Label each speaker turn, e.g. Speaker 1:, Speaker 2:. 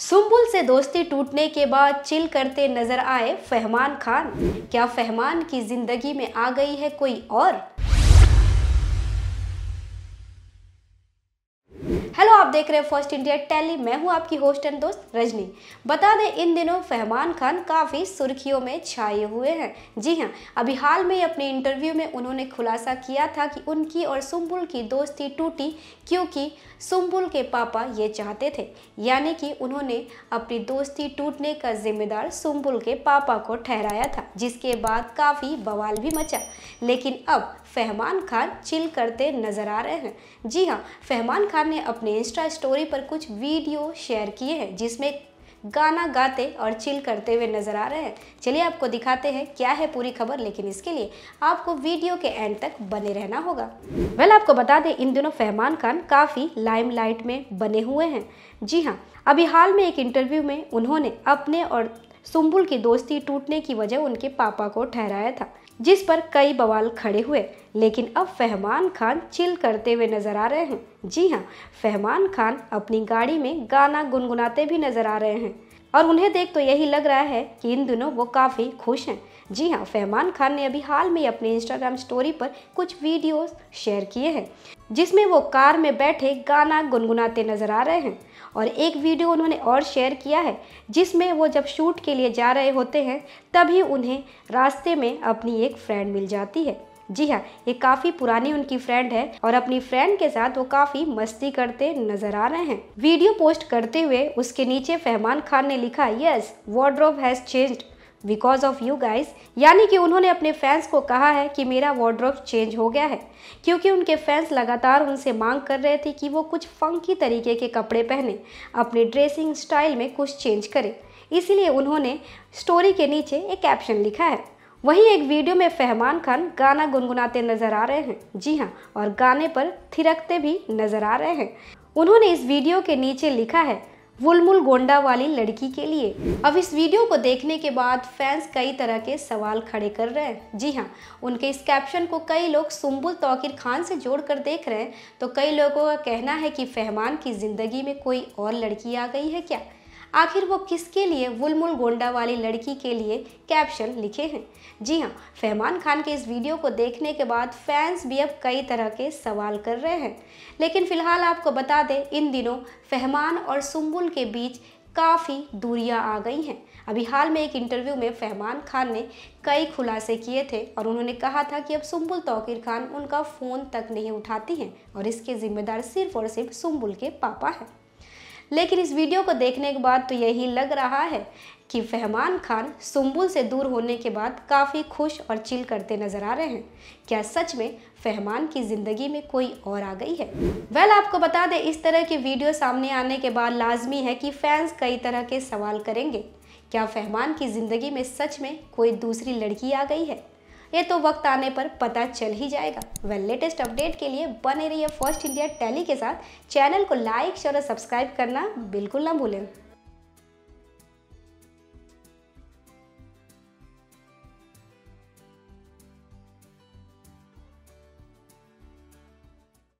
Speaker 1: सुम्बुल से दोस्ती टूटने के बाद चिल करते नजर आए फहमान खान क्या फहमान की जिंदगी में आ गई है कोई और हेलो आप देख रहे हैं फर्स्ट इंडिया टैली मैं हूं आपकी होस्ट एंड दोस्त रजनी बता दें इन दिनों फहमान खान काफ़ी सुर्खियों में छाए हुए हैं जी हां अभी हाल में अपने इंटरव्यू में उन्होंने खुलासा किया था कि उनकी और सुम्बुल की दोस्ती टूटी क्योंकि सुम्बुल के पापा ये चाहते थे यानी कि उन्होंने अपनी दोस्ती टूटने का जिम्मेदार सुम्बुल के पापा को ठहराया था जिसके बाद काफ़ी बवाल भी मचा लेकिन अब फहमान खान चिल करते नजर आ रहे हैं जी हाँ फहमान खान ने अपने अपने इंस्टा स्टोरी पर कुछ वीडियो शेयर किए हैं जिसमें गाना गाते और चिल करते हुए नज़र आ रहे हैं चलिए आपको दिखाते हैं क्या है पूरी खबर लेकिन इसके लिए आपको वीडियो के एंड तक बने रहना होगा वेल well, आपको बता दें इन दिनों फहमान खान काफ़ी लाइमलाइट में बने हुए हैं जी हाँ अभी हाल में एक इंटरव्यू में उन्होंने अपने और सुम्बुल की दोस्ती टूटने की वजह उनके पापा को ठहराया था जिस पर कई बवाल खड़े हुए लेकिन अब फहमान खान चिल करते हुए नजर आ रहे हैं जी हाँ फहमान खान अपनी गाड़ी में गाना गुनगुनाते भी नजर आ रहे हैं और उन्हें देख तो यही लग रहा है कि इन दिनों वो काफ़ी खुश हैं जी हाँ फहमान खान ने अभी हाल में अपने इंस्टाग्राम स्टोरी पर कुछ वीडियोस शेयर किए हैं जिसमें वो कार में बैठे गाना गुनगुनाते नजर आ रहे हैं और एक वीडियो उन्होंने और शेयर किया है जिसमें वो जब शूट के लिए जा रहे होते हैं तभी उन्हें रास्ते में अपनी एक फ्रेंड मिल जाती है जी हाँ ये काफ़ी पुरानी उनकी फ्रेंड है और अपनी फ्रेंड के साथ वो काफ़ी मस्ती करते नजर आ रहे हैं वीडियो पोस्ट करते हुए उसके नीचे फहमान खान ने लिखा yes wardrobe has change because of you guys यानी कि उन्होंने अपने फैंस को कहा है कि मेरा वार्ड्रोब चेंज हो गया है क्योंकि उनके फैंस लगातार उनसे मांग कर रहे थे कि वो कुछ फंकी तरीके के कपड़े पहने अपने ड्रेसिंग स्टाइल में कुछ चेंज करें इसीलिए उन्होंने स्टोरी के नीचे एक कैप्शन लिखा है वहीं एक वीडियो में फहमान खान गाना गुनगुनाते नजर आ रहे हैं जी हाँ और गाने पर थिरकते भी नजर आ रहे हैं उन्होंने इस वीडियो के नीचे लिखा है वुलमुल गोंडा वाली लड़की के लिए अब इस वीडियो को देखने के बाद फैंस कई तरह के सवाल खड़े कर रहे हैं जी हाँ उनके इस कैप्शन को कई लोग सुम्बुल तोकिर खान से जोड़कर देख रहे हैं तो कई लोगों का कहना है कि फहमान की ज़िंदगी में कोई और लड़की आ गई है क्या आखिर वो किसके लिए वुलमुल गोंडा वाली लड़की के लिए कैप्शन लिखे हैं जी हाँ फहमान खान के इस वीडियो को देखने के बाद फैंस भी अब कई तरह के सवाल कर रहे हैं लेकिन फिलहाल आपको बता दें इन दिनों फहमान और सुम्बुल के बीच काफ़ी दूरियां आ गई हैं अभी हाल में एक इंटरव्यू में फहमान खान ने कई खुलासे किए थे और उन्होंने कहा था कि अब सुम्बुल तोकिर खान उनका फ़ोन तक नहीं उठाती हैं और इसके जिम्मेदार सिर्फ और सिर्फ सुम्बुल के पापा हैं लेकिन इस वीडियो को देखने के बाद तो यही लग रहा है कि फहमान खान सुम्बुल से दूर होने के बाद काफ़ी खुश और चिल करते नज़र आ रहे हैं क्या सच में फहमान की ज़िंदगी में कोई और आ गई है वेल well, आपको बता दें इस तरह की वीडियो सामने आने के बाद लाजमी है कि फैंस कई तरह के सवाल करेंगे क्या फहमान की ज़िंदगी में सच में कोई दूसरी लड़की आ गई है ये तो वक्त आने पर पता चल ही जाएगा वेल लेटेस्ट अपडेट के लिए बने रहिए फर्स्ट इंडिया टैली के साथ चैनल को लाइक शेयर और सब्सक्राइब करना बिल्कुल ना भूलें